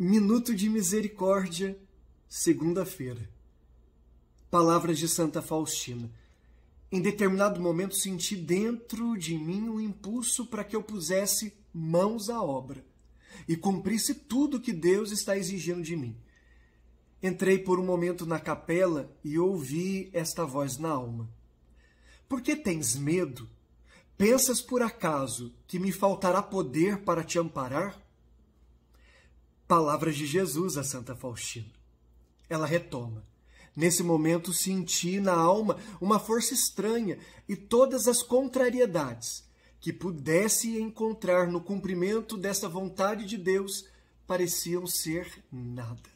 Minuto de Misericórdia, segunda-feira. Palavras de Santa Faustina. Em determinado momento senti dentro de mim um impulso para que eu pusesse mãos à obra e cumprisse tudo que Deus está exigindo de mim. Entrei por um momento na capela e ouvi esta voz na alma. Por que tens medo? Pensas por acaso que me faltará poder para te amparar? palavras de Jesus a Santa Faustina. Ela retoma. Nesse momento senti na alma uma força estranha e todas as contrariedades que pudesse encontrar no cumprimento dessa vontade de Deus pareciam ser nada.